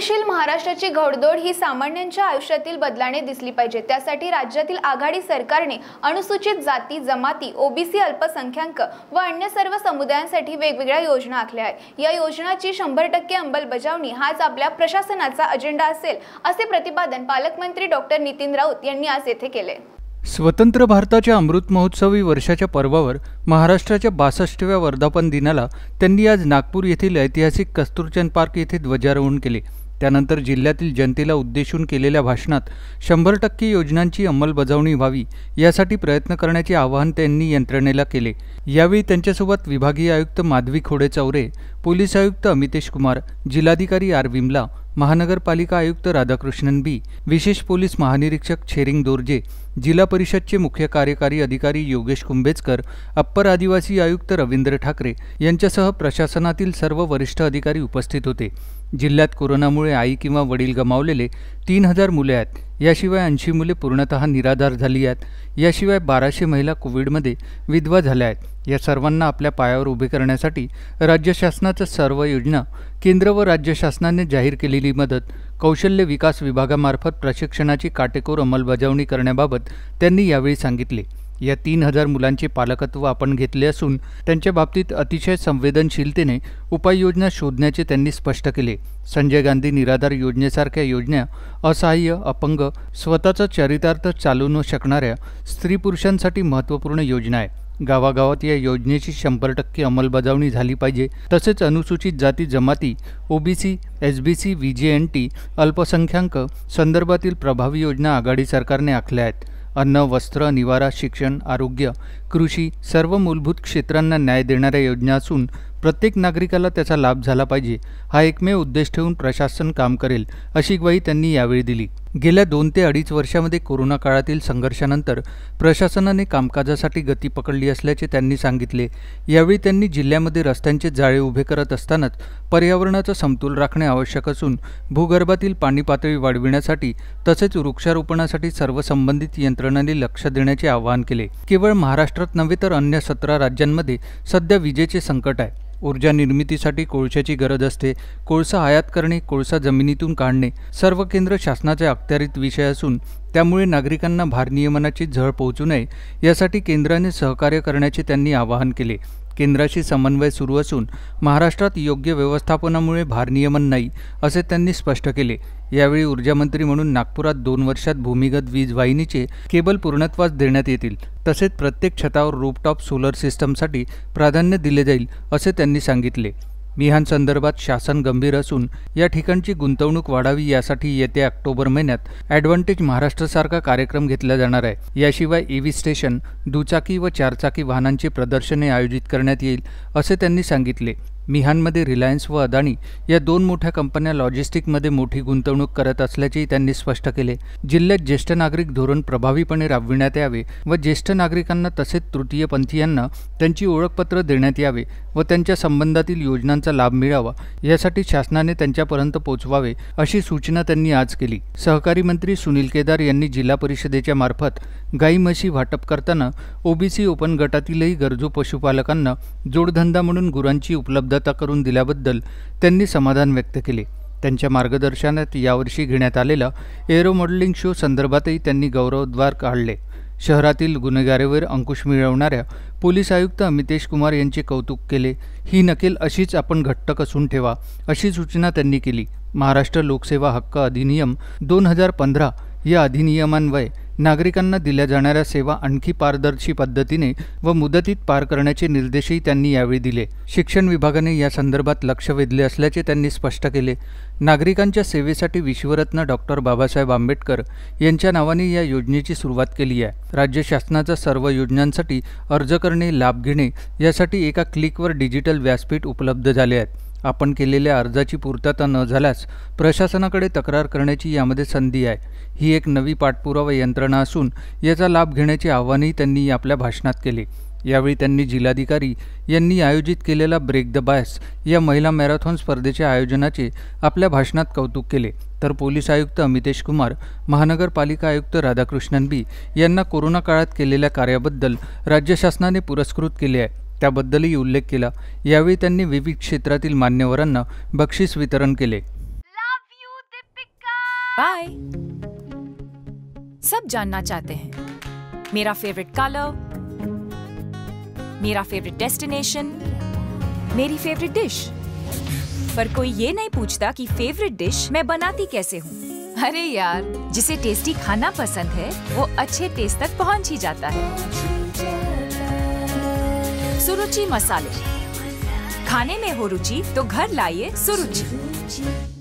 गतिशील महाराष्ट्राची घडदोड ही सामान्यांच्या आयुष्यातील बदलाने दिसली पाहिजे त्यासाठी राज्यातील आघाडी सरकारने अनुसूचित जाती जमाती ओबीसी अल्पसंख्याक व अन्य सर्व समुदायांसाठी वेगवेगळ्या योजना आखल्या आहेत या योजनाची शंभर टक्के अंमलबजावणी हाच आपल्या प्रशासनाचा अजेंडा असेल असे प्रतिपादन पालकमंत्री डॉक्टर नितीन राऊत यांनी आज येथे केले स्वतंत्र भारताच्या अमृत महोत्सवी वर्षाच्या पर्वावर महाराष्ट्राच्या बासष्टव्या वर्धापन दिनाला त्यांनी आज नागपूर येथील ऐतिहासिक कस्तुरचंद पार्क येथे ध्वजारोहण केले त्यानंतर जिल्ह्यातील जनतेला उद्देशून केलेल्या भाषणात शंभर टक्के योजनांची अंमलबजावणी व्हावी यासाठी प्रयत्न करण्याचे आवाहन त्यांनी यंत्रणेला केले यावेळी त्यांच्यासोबत विभागीय आयुक्त माधवी खोडे चौरे पोलीस आयुक्त अमितेश कुमार जिल्हाधिकारी आर विमला महानगरपालिका आयुक्त राधाकृष्णन बी विशेष पोलीस महानिरीक्षक छेरिंग दोरजे जिल्हा परिषदचे मुख्य कार्यकारी अधिकारी योगेश कुंभेजकर अप्पर आदिवासी आयुक्त रवींद्र ठाकरे यांच्यासह प्रशासनातील सर्व वरिष्ठ अधिकारी उपस्थित होते जिल्ह्यात कोरोनामुळे आई किंवा वडील गमावलेले तीन हजार मुले आहेत याशिवाय ऐंशी मुले पूर्णतः निराधार झाली आहेत याशिवाय बाराशे महिला कोविडमध्ये विधवा झाल्या आहेत या सर्वांना आपल्या पायावर उभे करण्यासाठी राज्य शासनाच्या सर्व योजना केंद्र व राज्य शासनाने जाहीर केलेली मदत कौशल्य विकास विभागामार्फत प्रशिक्षणाची काटेकोर अंमलबजावणी करण्याबाबत त्यांनी यावेळी सांगितले या तीन हजार मुलांचे पालकत्व आपण घेतले असून त्यांच्या बाबतीत अतिशय संवेदनशीलतेने उपाययोजना शोधण्याचे त्यांनी स्पष्ट केले संजय गांधी निराधार योजनेसारख्या योजना असहाय्य अपंग स्वतःचा चरितार्थ चालू न शकणाऱ्या स्त्री पुरुषांसाठी महत्त्वपूर्ण योजना आहे गावागावात या योजनेची शंभर टक्के अंमलबजावणी झाली पाहिजे तसेच अनुसूचित जाती जमाती OBC S B C V J N T अल्पसंख्याक संदर्भातील प्रभावी योजना आघाडी सरकारने आखल्या आहेत अन्न वस्त्र निवारा शिक्षण आरोग्य कृषी सर्व मूलभूत क्षेत्रांना न्याय देणाऱ्या योजना असून प्रत्येक नागरिकाला त्याचा लाभ झाला पाहिजे हा एकमेव उद्देश ठेवून प्रशासन काम करेल अशी ग्वाही त्यांनी यावेळी दिली गेल्या दोन ते अडीच वर्षामध्ये कोरोना काळातील संघर्षानंतर प्रशासनाने कामकाजासाठी गती पकडली असल्याचे त्यांनी सांगितले यावेळी त्यांनी जिल्ह्यामध्ये रस्त्यांचे जाळे उभे करत असतानाच पर्यावरणाचा समतोल राखणे आवश्यक असून भूगर्भातील पाणी पातळी वाढविण्यासाठी तसेच वृक्षारोपणासाठी सर्व संबंधित यंत्रणांनी लक्ष देण्याचे आवाहन केले केवळ महाराष्ट्रात नव्हे तर अन्य सतरा राज्यांमध्ये सध्या विजेचे संकट आहे ऊर्जा निर्मितीसाठी कोळशाची गरज असते कोळसा आयात करणे कोळसा जमिनीतून काढणे सर्व केंद्र शासनाच्या अखत्यारीत विषय असून त्यामुळे नागरिकांना भारनियमनाची झळ पोहोचू नये यासाठी केंद्राने सहकार्य करण्याचे त्यांनी आवाहन केले केंद्राशी समन्वय सुरू असून महाराष्ट्रात योग्य व्यवस्थापनामुळे भारनियमन नाही असे त्यांनी स्पष्ट केले यावेळी ऊर्जामंत्री म्हणून नागपुरात दोन वर्षात भूमिगत वीज वाहिनीचे केबल पूर्णत्वास देण्यात येतील तसेच प्रत्येक छतावर रूपटॉप सोलर सिस्टमसाठी प्राधान्य दिले जाईल असे त्यांनी सांगितले मिहानसंदर्भात शासन गंभीर असून या ठिकाणची गुंतवणूक वाढावी यासाठी येत्या ऑक्टोबर महिन्यात ॲडव्हान्टेज महाराष्ट्रासारखा कार्यक्रम घेतला जाणार आहे याशिवाय ईव्ही स्टेशन दुचाकी व चारचाकी वाहनांची प्रदर्शने आयोजित करण्यात येईल असे त्यांनी सांगितले मिहानमध्ये रिलायन्स व अदानी या दोन मोठ्या कंपन्या लॉजिस्टिकमध्ये मोठी गुंतवणूक करत असल्याचेही त्यांनी स्पष्ट केले जिल्ह्यात ज्येष्ठ नागरिक धोरण प्रभावीपणे राबविण्यात यावे व ज्येष्ठ नागरिकांना तसेच तृतीयपंथीयांना त्यांची ओळखपत्र देण्यात यावे व त्यांच्या संबंधातील योजनांचा लाभ मिळावा यासाठी शासनाने त्यांच्यापर्यंत पोचवावे अशी सूचना त्यांनी आज केली सहकारी मंत्री सुनील केदार यांनी जिल्हा परिषदेच्या मार्फत गाई म्हशी वाटप करताना ओबीसी ओपन गटातीलही गरजू पशुपालकांना जोडधंदा म्हणून गुरांची उपलब्धता करून दिल्याबद्दल त्यांनी समाधान व्यक्त केले त्यांच्या मार्गदर्शनात यावर्षी घेण्यात आलेला एरो मॉडेलिंग शो संदर्भातही त्यांनी गौरवद्वार काढले शहरातील गुन्हेगारीवर अंकुश मिळवणाऱ्या पोलीस आयुक्त अमितेश कुमार यांचे कौतुक केले ही नकेल अशीच आपण घट्ट कसून ठेवा अशी सूचना त्यांनी केली महाराष्ट्र लोकसेवा हक्क अधिनियम दोन हजार पंधरा या अधिनियमान्वये नागरिकांना दिल्या जाणाऱ्या सेवा आणखी पारदर्शी पद्धतीने व मुदतीत पार करण्याचे निर्देशही त्यांनी यावेळी दिले शिक्षण विभागाने या संदर्भात लक्ष वेधले असल्याचे त्यांनी स्पष्ट केले नागरिकांच्या सेवेसाठी विश्वरत्न डॉक्टर बाबासाहेब आंबेडकर यांच्या नावाने या योजनेची सुरुवात केली आहे राज्य शासनाच्या सर्व योजनांसाठी अर्ज करणे लाभ घेणे यासाठी एका क्लिकवर डिजिटल व्यासपीठ उपलब्ध झाले आहेत आपण केलेल्या अर्जाची पूर्तता न झाल्यास प्रशासनाकडे तक्रार करण्याची यामध्ये संधी आहे ही एक नवी पाठपुरावा यंत्रणा असून याचा लाभ घेण्याचे आवाहनही त्यांनी आपल्या भाषणात केले यावेळी त्यांनी जिल्हाधिकारी यांनी आयोजित केलेला ब्रेक द बायस या महिला मॅरेथॉन स्पर्धेच्या आयोजनाचे आपल्या भाषणात कौतुक केले तर पोलीस आयुक्त अमितेश कुमार महानगरपालिका आयुक्त राधाकृष्णन बी यांना कोरोना काळात केलेल्या कार्याबद्दल राज्य शासनाने पुरस्कृत केले आहे त्याबद्दल ही उल्लेख केला यावेळी त्यांनी विविध क्षेत्रातील मान्यवरांना बक्षीस वितरण केले बाय सब जानना चाहते हैं मेरा फेवरेट कलर मेरा फेवरेट डेस्टिनेशन मेरी फेवरेट डिश पर कोई ये नहीं पूछता कि फेवरेट डिश मैं बनाती कैसे हूँ अरे यार जिसे टेस्टी खाना पसंद है वो अच्छे टेस्ट तक पहुँच ही जाता है सुरुचि मसाले खाने में हो रुचि तो घर लाइए सुरुचि